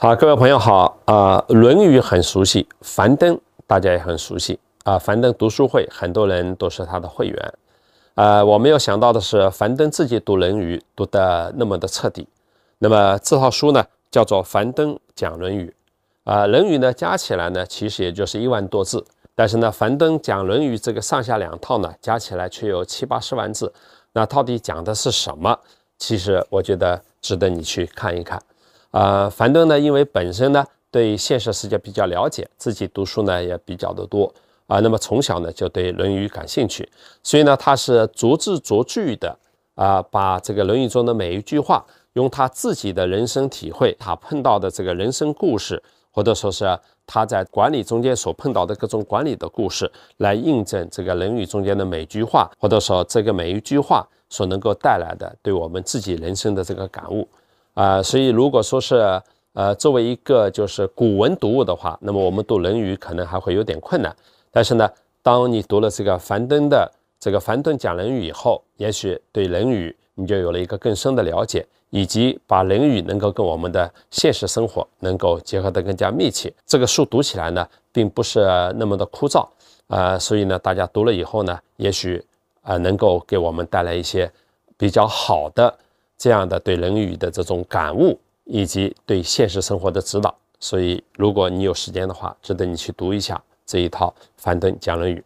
好，各位朋友好啊，《论语》很熟悉，樊登大家也很熟悉啊。樊登读书会很多人都是他的会员。呃，我没有想到的是，樊登自己读《论语》读得那么的彻底。那么这套书呢，叫做《樊登讲论语》啊，《论语》呢加起来呢，其实也就是一万多字，但是呢，樊登讲《论语》这个上下两套呢，加起来却有七八十万字。那到底讲的是什么？其实我觉得值得你去看一看。呃，樊登呢，因为本身呢对现实世界比较了解，自己读书呢也比较的多啊。那么从小呢就对《论语》感兴趣，所以呢他是逐字逐句的啊，把这个《论语》中的每一句话，用他自己的人生体会，他碰到的这个人生故事，或者说是他在管理中间所碰到的各种管理的故事，来印证这个《论语》中间的每句话，或者说这个每一句话所能够带来的对我们自己人生的这个感悟。啊，所以如果说是呃作为一个就是古文读物的话，那么我们读《论语》可能还会有点困难。但是呢，当你读了这个樊登的这个樊登讲《论语》以后，也许对《论语》你就有了一个更深的了解，以及把《论语》能够跟我们的现实生活能够结合得更加密切。这个书读起来呢，并不是那么的枯燥呃，所以呢，大家读了以后呢，也许啊能够给我们带来一些比较好的。这样的对《论语》的这种感悟，以及对现实生活的指导，所以如果你有时间的话，值得你去读一下这一套樊登讲《论语》。